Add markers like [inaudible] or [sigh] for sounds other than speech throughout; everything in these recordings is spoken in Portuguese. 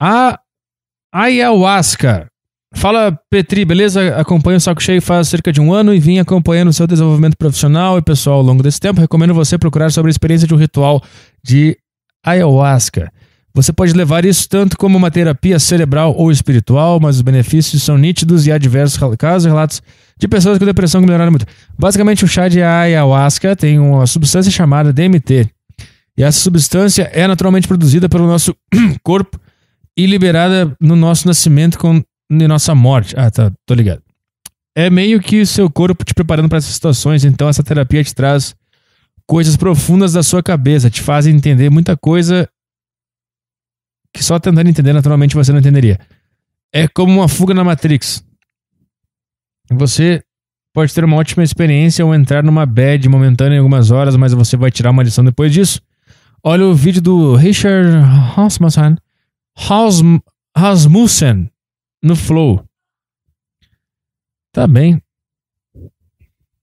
A ayahuasca. Fala, Petri, beleza? Acompanho o Saco Cheio faz cerca de um ano e vim acompanhando o seu desenvolvimento profissional e pessoal ao longo desse tempo. Recomendo você procurar sobre a experiência de um ritual de ayahuasca. Você pode levar isso tanto como uma terapia cerebral ou espiritual, mas os benefícios são nítidos e há diversos casos e relatos de pessoas com depressão que melhoraram muito. Basicamente, o chá de ayahuasca tem uma substância chamada DMT. E essa substância é naturalmente produzida pelo nosso [clears throat] corpo e liberada no nosso nascimento com, na nossa morte. Ah, tá, tô ligado. É meio que seu corpo te preparando para essas situações, então essa terapia te traz coisas profundas da sua cabeça, te faz entender muita coisa que só tentando entender naturalmente você não entenderia. É como uma fuga na Matrix. Você pode ter uma ótima experiência ou entrar numa bad momentânea em algumas horas, mas você vai tirar uma lição depois disso. Olha o vídeo do Richard Hausmann Rasm Rasmussen no Flow. Tá bem.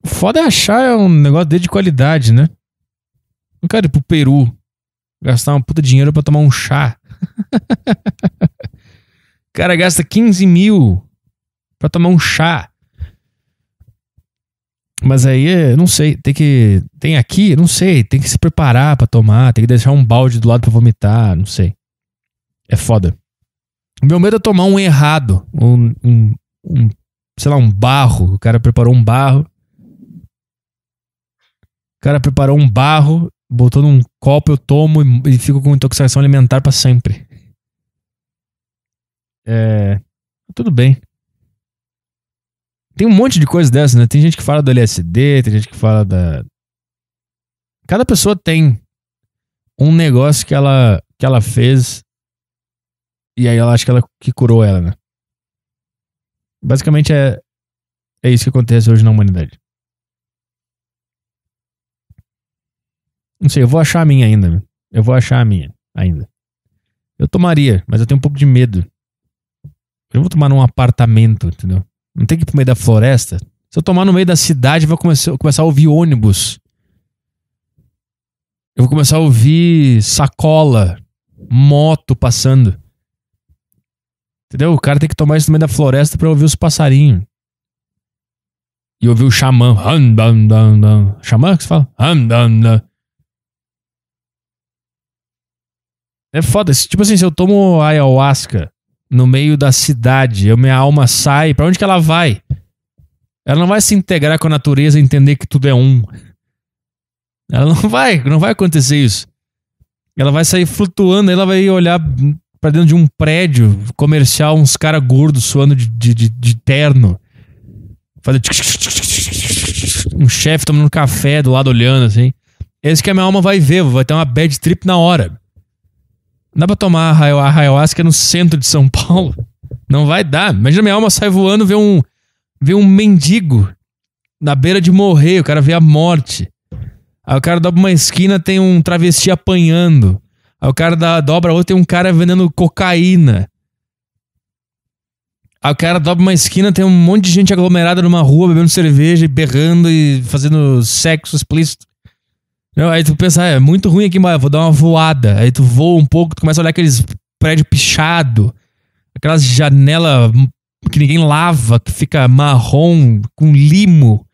Foda é achar um negócio dele de qualidade, né? Não quero ir pro Peru gastar uma puta dinheiro pra tomar um chá. o [laughs] cara gasta 15 mil pra tomar um chá. Mas aí, é, não sei, tem que. Tem aqui, não sei, tem que se preparar para tomar, tem que deixar um balde do lado para vomitar, não sei. É foda. O meu medo é tomar um errado, um, um, um sei lá, um barro. O cara preparou um barro. O cara preparou um barro, botou num copo, eu tomo e, e fico com intoxicação alimentar para sempre. É, tudo bem. Tem um monte de coisa dessa, né? Tem gente que fala do LSD, tem gente que fala da. Cada pessoa tem um negócio que ela, que ela fez e aí ela acha que ela que curou ela, né? Basicamente é, é isso que acontece hoje na humanidade. Não sei, eu vou achar a minha ainda. Né? Eu vou achar a minha ainda. Eu tomaria, mas eu tenho um pouco de medo. Eu vou tomar num apartamento, entendeu? Não tem que ir pro meio da floresta. Se eu tomar no meio da cidade, eu vou começar, começar a ouvir ônibus. Eu vou começar a ouvir sacola, moto passando. Entendeu? O cara tem que tomar isso no meio da floresta pra ouvir os passarinhos. E ouvir o xamã. Xamã que se fala? É foda. Tipo assim, se eu tomo ayahuasca no meio da cidade, eu, minha alma sai, pra onde que ela vai? Ela não vai se integrar com a natureza e entender que tudo é um. Ela não vai, não vai acontecer isso. Ela vai sair flutuando, ela vai olhar pra dentro de um prédio comercial, uns caras gordos suando de, de, de, de terno. Fazer um chefe tomando um café do lado olhando, assim. Esse que a minha alma vai ver, vai ter uma bad trip na hora. Não dá pra tomar a ayahuasca no centro de São Paulo. Não vai dar. Imagina minha alma sai voando, vê um, vê um mendigo na beira de morrer, o cara vê a morte. Aí o cara dobra uma esquina, tem um travesti apanhando. Aí o cara da, dobra a tem um cara vendendo cocaína. Aí o cara dobra uma esquina, tem um monte de gente aglomerada numa rua bebendo cerveja e berrando e fazendo sexo explícito. Não, aí tu pensa, ah, é muito ruim aqui, mas vou dar uma voada. Aí tu voa um pouco, tu começa a olhar aqueles prédio pichado, aquelas janela que ninguém lava, que fica marrom, com limo.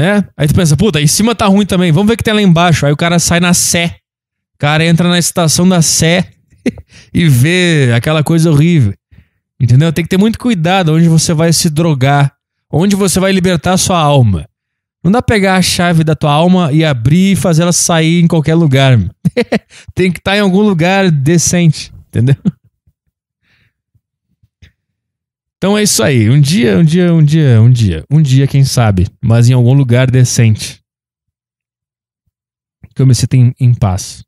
né? Aí tu pensa, puta, em cima tá ruim também, vamos ver o que tem lá embaixo. Aí o cara sai na Sé. O cara entra na estação da Sé [laughs] e vê aquela coisa horrível. Entendeu? Tem que ter muito cuidado onde você vai se drogar, onde você vai libertar a sua alma. Não dá pegar a chave da tua alma e abrir e fazer ela sair em qualquer lugar. [laughs] Tem que estar tá em algum lugar decente, entendeu? Então é isso aí. Um dia, um dia, um dia, um dia. Um dia, quem sabe. Mas em algum lugar decente. Que eu me sinta em, em paz.